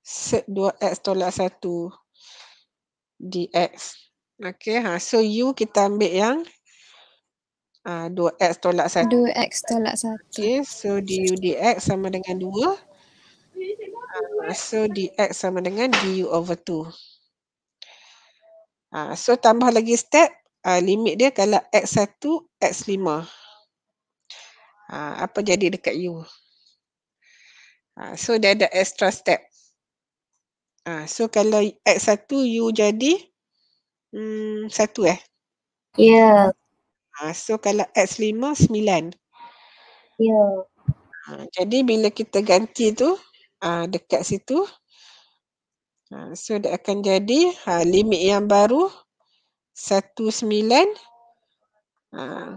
set dua X eh, tolak satu dx. Okay, ha. so u kita ambil yang ha, uh, 2x tolak 1. 2x tolak 1. Okay, so du dx sama dengan 2. Uh, ha, so dx sama dengan du over 2. Uh, ha, so tambah lagi step, uh, limit dia kalau x1, x5. Uh, apa jadi dekat u? Uh, so dia ada extra step. Ha, so kalau X1 U jadi hmm, 1 eh? Ya. Yeah. Ha, so kalau X5 sembilan. Ya. Yeah. Ha, jadi bila kita ganti tu ha, dekat situ ha, so dia akan jadi ha, limit yang baru satu sembilan. ha,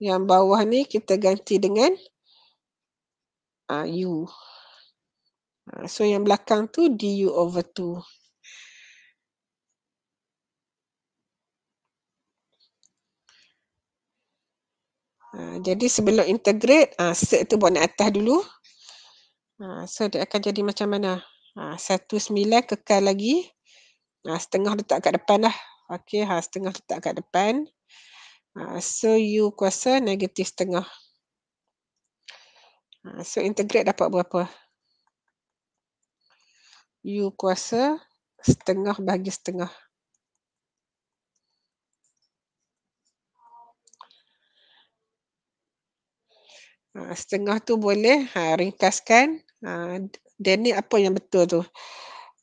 yang bawah ni kita ganti dengan ha, U. U. Ah, so yang belakang tu du over 2. Ah, jadi sebelum integrate, uh, set tu buat naik atas dulu. Uh, so dia akan jadi macam mana? Satu uh, sembilan kekal lagi. Uh, setengah letak kat depan lah. Okay, ha, setengah letak kat depan. Uh, so u kuasa negatif setengah. Uh, so integrate dapat Berapa? you kuasa setengah bagi setengah. Ha, setengah tu boleh ha, ringkaskan. Ha, dan ni apa yang betul tu.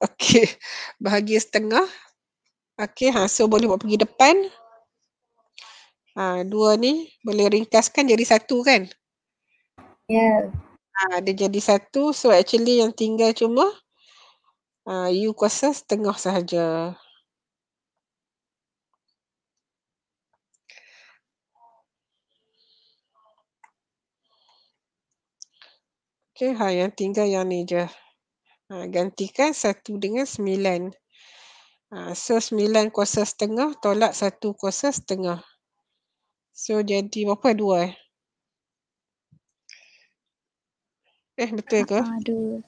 Okey, bahagi setengah. Okey, ha, so boleh buat pergi depan. Ha, dua ni boleh ringkaskan jadi satu kan? Ya. Yeah. Ha, dia jadi satu. So actually yang tinggal cuma uh, you kuasa setengah sahaja. Okay, ha, yang tinggal yang ni je. Ha, gantikan satu dengan sembilan. Ha, so, sembilan kuasa setengah tolak satu kuasa setengah. So, jadi berapa dua eh? Eh, betul ke? Ha, dua.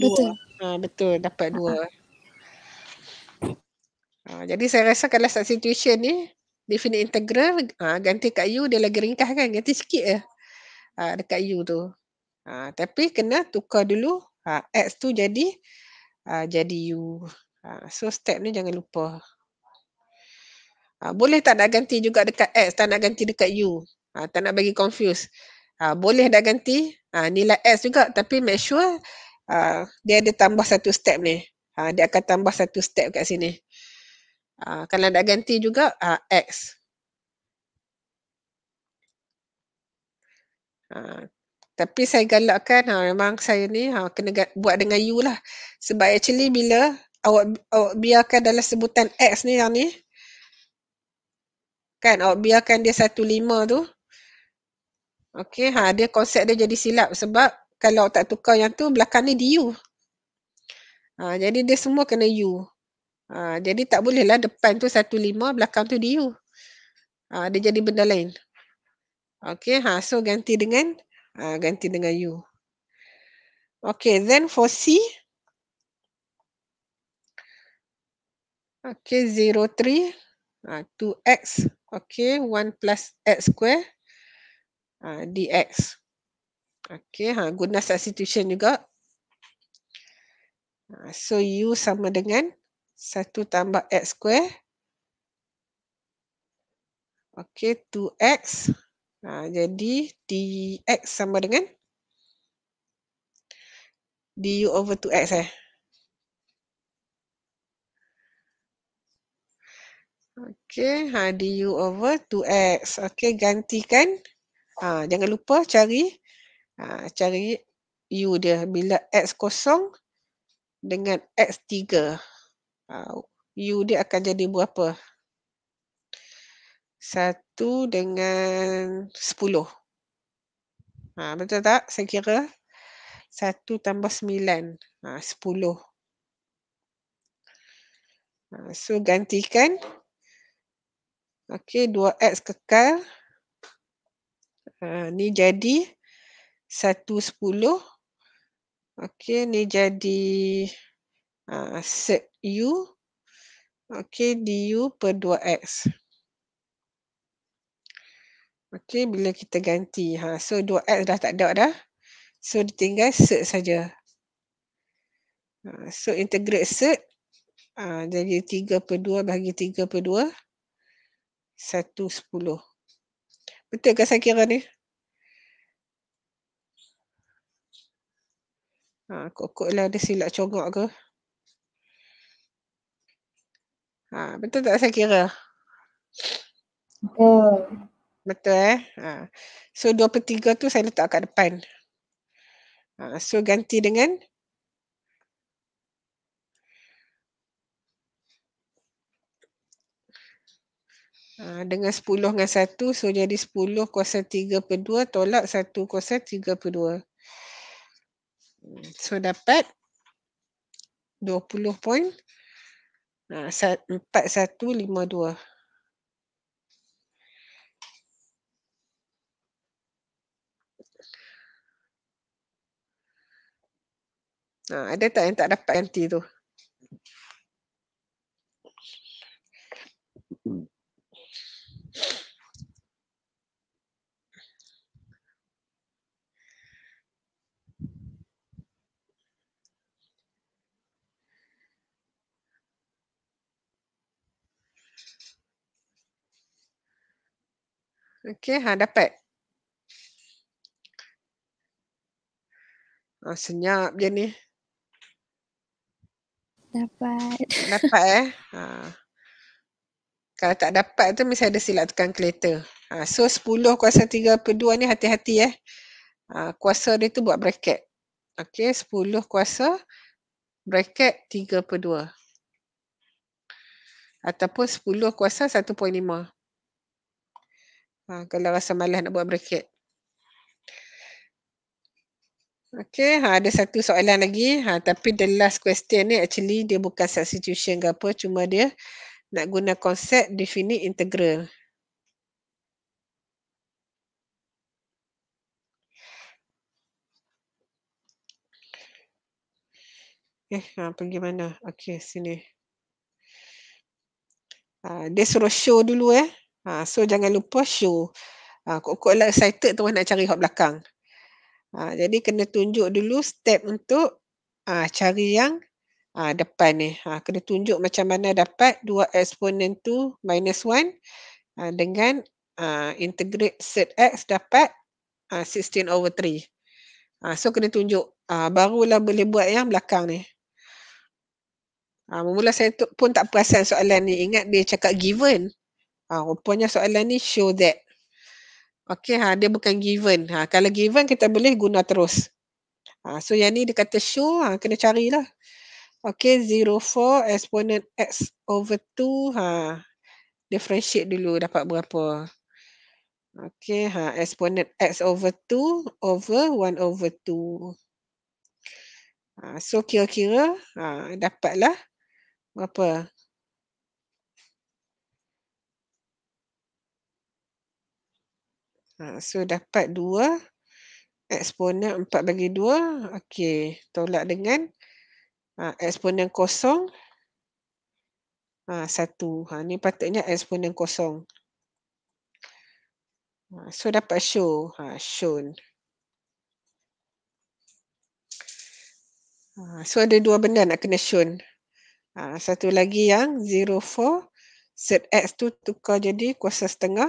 Betul. Ha, betul, dapat dua. Ha, jadi saya rasa kalau situasi ni, definite integral, ha, ganti kat U dia lagi ringkas kan, ganti sikit je. Ha, dekat U tu. Ha, tapi kena tukar dulu ha, X tu jadi ha, jadi U. Ha, so step ni jangan lupa. Ha, boleh tak nak ganti juga dekat X, tak nak ganti dekat U. Ha, tak nak bagi confuse. Ha, boleh dah ganti ha, nilai X juga tapi make sure Ah, dia ada tambah satu step ni. Ha, dia akan tambah satu step kat sini. Ha, kalau nak ganti juga, ha, X. Ha, tapi saya galakkan ha, memang saya ni ha, kena buat dengan U lah. Sebab actually bila awak, awak biarkan dalam sebutan X ni yang ni, kan awak biarkan dia satu lima tu, Okay, ha, dia konsep dia jadi silap sebab kalau tak tukar yang tu belakang ni di u, Ha, jadi dia semua kena u. Ha, jadi tak bolehlah depan tu satu lima, belakang tu di u. Ha, dia jadi benda lain. Okay, ha, so ganti dengan ha, ganti dengan u. Okay, then for C. Okay, 03. Uh, 2x. Okay, 1 plus x square. Uh, dx. Okay, ha, guna substitution juga. Ha, so U sama dengan 1 tambah X square. Okay, 2X. Ha, jadi DX sama dengan DU over 2X eh. Okay, ha, DU over 2X. Okay, gantikan. Ha, jangan lupa cari Ha, cari U dia. Bila X kosong dengan X tiga. Ha, U dia akan jadi berapa? Satu dengan sepuluh. Ha, betul tak? Saya kira satu tambah sembilan. Ha, sepuluh. Ha, so gantikan. Okey, dua x kekal. Uh, ni jadi satu sepuluh. Okey, ni jadi uh, ah, set U. Okey, du per dua x Okey, bila kita ganti. Ha. So, dua x dah tak ada dah. So, tinggal set saja. Ha, so, integrate set. Ha, jadi, tiga per dua bahagi tiga per dua, satu sepuluh, Betul ke saya kira ni? Ha, kokotlah dia silap congok ke. Ha, betul tak saya kira? Betul. Betul eh. Ha. So dua per tiga tu saya letak kat depan. Ha, so ganti dengan ha, dengan sepuluh dengan satu so jadi sepuluh kuasa tiga per dua tolak satu kuasa tiga per dua So dapat 20 poin. Uh, 4152. Ha, ada tak yang tak dapat ganti tu? Okey, ha dapat. Ha, senyap je ni. Dapat. Dapat eh. Ha. Kalau tak dapat tu mesti ada silap tekan kereta. Ha, so 10 kuasa 3 per 2 ni hati-hati eh. Ha, kuasa dia tu buat bracket. Okey, 10 kuasa bracket 3 per 2. Ataupun 10 kuasa 1.5. Ha, kalau rasa malas nak buat bracket. Okay, ha, ada satu soalan lagi. Ha, tapi the last question ni actually dia bukan substitution ke apa. Cuma dia nak guna konsep definite integral. Eh, ha, pergi mana? Okay, sini. Ha, dia suruh show dulu eh. Ha, so jangan lupa show. Ha, kok-kok lah excited tu nak cari hot belakang. Ha, jadi kena tunjuk dulu step untuk ha, cari yang ha, depan ni. Ha, kena tunjuk macam mana dapat dua eksponen tu minus one ha, dengan ha, integrate set x dapat ha, 16 over 3. Ha, so kena tunjuk. Ha, barulah boleh buat yang belakang ni. Ha, mula saya tu, pun tak perasan soalan ni. Ingat dia cakap given. Ha, rupanya soalan ni show that. Okay, ha, dia bukan given. Ha, kalau given, kita boleh guna terus. Ha, so yang ni dia kata show, ha, kena carilah. Okay, 0,4 exponent x over 2. Ha, differentiate dulu dapat berapa. Okay, ha, exponent x over 2 over 1 over 2. Ha, so kira-kira ha, dapatlah berapa? Ha, so dapat 2 eksponen 4 bagi 2. Okey, tolak dengan ha, ah, eksponen kosong. Ha, satu. Ha, ni patutnya eksponen kosong. Ha, so dapat show. Ha, shown. Ha, so ada dua benda nak kena shown. Ha, satu lagi yang 0, 4. Set X tu tukar jadi kuasa setengah.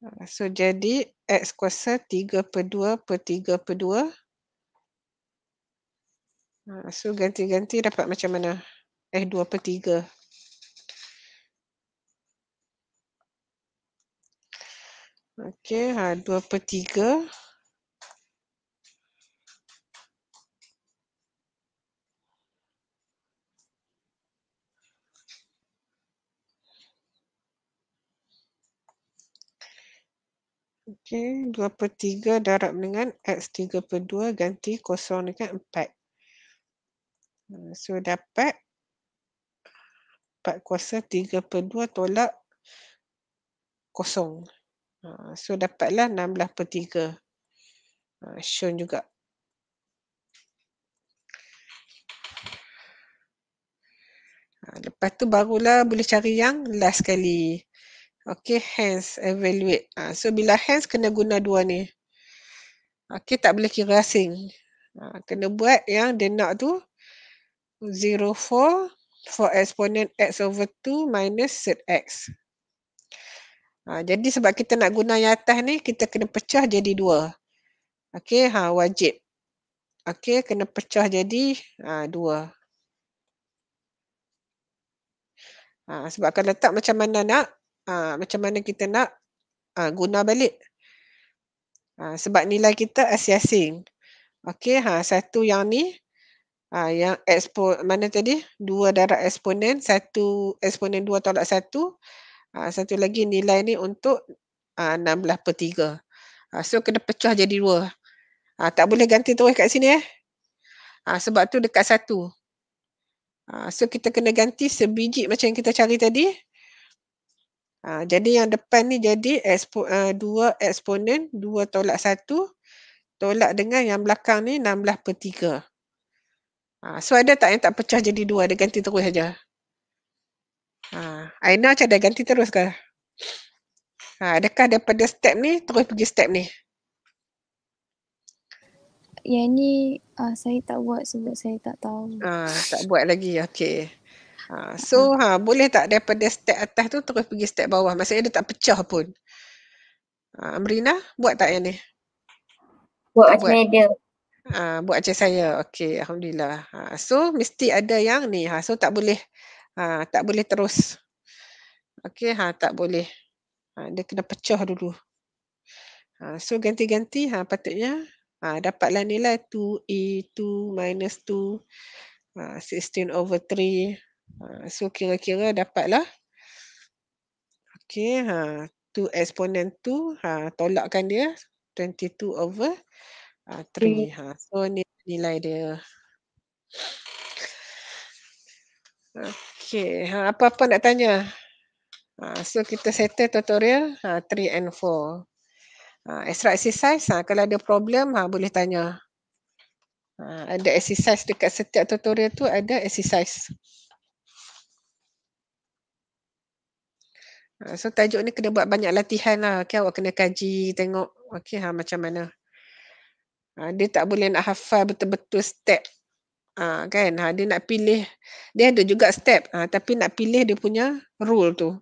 Ah, so jadi X kuasa 3 per 2 per 3 per 2. Ah, so ganti-ganti dapat macam mana? Eh 2 per 3. Okay, ha, 2 per 3. Okey, 2 per 3 darab dengan X 3 per 2 ganti kosong dengan 4. So dapat 4 kuasa 3 per 2 tolak kosong. So dapatlah 16 per 3. Shown juga. Lepas tu barulah boleh cari yang last kali. Okay, hands evaluate. Ha, so, bila hands kena guna dua ni. Okay, ah, tak boleh kira asing. Ha, kena buat yang dia nak tu. 0, 4 for exponent x over 2 minus z x. Ha, jadi sebab kita nak guna yang atas ni, kita kena pecah jadi dua. Okay, ha, wajib. Okay, kena pecah jadi ha, dua. Ha, sebab kalau tak macam mana nak, uh, macam mana kita nak uh, guna balik. Uh, sebab nilai kita asing-asing. Okey, ha, satu yang ni, ha, yang expo, mana tadi? Dua darat eksponen, satu eksponen dua tolak satu. Ha, satu lagi nilai ni untuk enam belas per tiga. Ha, so kena pecah jadi dua. Ha, tak boleh ganti terus kat sini eh. Ha, sebab tu dekat satu. Ha, so kita kena ganti sebiji macam yang kita cari tadi. Ha, jadi yang depan ni jadi expo, uh, eh, dua eksponen, dua tolak satu, tolak dengan yang belakang ni 16 per 3. Ha, so ada tak yang tak pecah jadi dua, dia ganti terus saja. Ha, Aina macam dia ganti terus ke? Ha, adakah daripada step ni terus pergi step ni? Yang ni uh, saya tak buat sebab saya tak tahu. Ha, tak buat lagi, okey. Ha, so hmm. ha, boleh tak daripada step atas tu terus pergi step bawah. Maksudnya dia tak pecah pun. Ha, Amrina, buat tak yang ni? Buat ha, macam dia. Ha, buat macam saya. Okay, Alhamdulillah. Ha, so mesti ada yang ni. Ha, so tak boleh. Ha, tak boleh terus. Okay, ha, tak boleh. Ha, dia kena pecah dulu. Ha, so ganti-ganti ha, patutnya ha, dapatlah nilai 2 e 2 minus 2. 16 ha, over 3 Ah, so kira-kira dapatlah. Okay. Ha, 2 exponent 2. Ha, tolakkan dia. 22 over ha, 3. Ha, so ni nilai dia. Okay. Ha, apa-apa nak tanya? Ha, so kita settle tutorial ha, 3 and 4. Ha, extra exercise. Ha, kalau ada problem ha, boleh tanya. Ha, ada exercise dekat setiap tutorial tu ada exercise. Ah, so tajuk ni kena buat banyak latihan lah. Okay, awak kena kaji, tengok. Okay, ha, macam mana. Ha, dia tak boleh nak hafal betul-betul step. Ha, kan? Ha, dia nak pilih. Dia ada juga step. Ha, tapi nak pilih dia punya rule tu.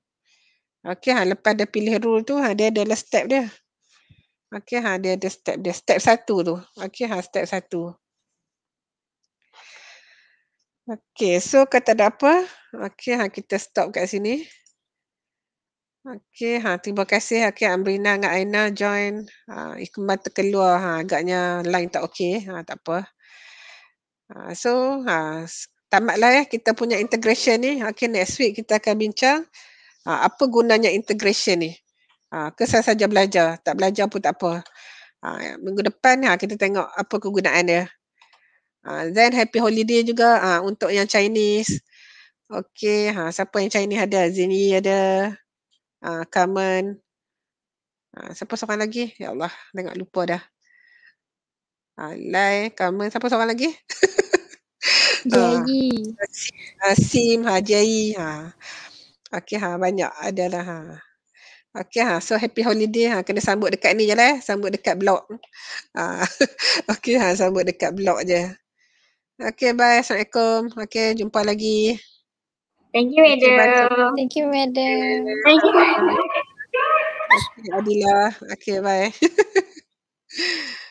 Okay, ha, lepas dia pilih rule tu, ha, dia lah step dia. Okay, ha, dia ada step dia. Step satu tu. Okay, ha, step satu. Okay, so kata ada apa? Okay, ha, kita stop kat sini. Okey, ha, terima kasih okay, ha, Amrina dengan Aina join. Ha, Ikmat terkeluar, ha, agaknya line tak okey. Ha, tak apa. Ha, so, ha, tamatlah ya kita punya integration ni. Ha, okey, next week kita akan bincang ha, apa gunanya integration ni. Ha, ke saja belajar? Tak belajar pun tak apa. Ha, minggu depan ha, kita tengok apa kegunaan dia. Ha, then happy holiday juga ha, untuk yang Chinese. Okey, ha, siapa yang Chinese ada? Zini ada uh, ah, Carmen. Uh, ah, siapa seorang lagi? Ya Allah, tengok lupa dah. Uh, ah, Kamen, siapa seorang lagi? Jai. Uh, Sim, ha, Jai. Ha. Okay, ha, banyak adalah. Ha. Okay, ha. so happy holiday. Ha. Kena sambut dekat ni je lah. Eh. Sambut dekat blog. Ha. okay, ha. sambut dekat blog je. Okay, bye. Assalamualaikum. Okay, jumpa lagi. Thank you, Madam. Thank you, Madam. Thank you. Madam. Thank you. Adila. Okay, bye.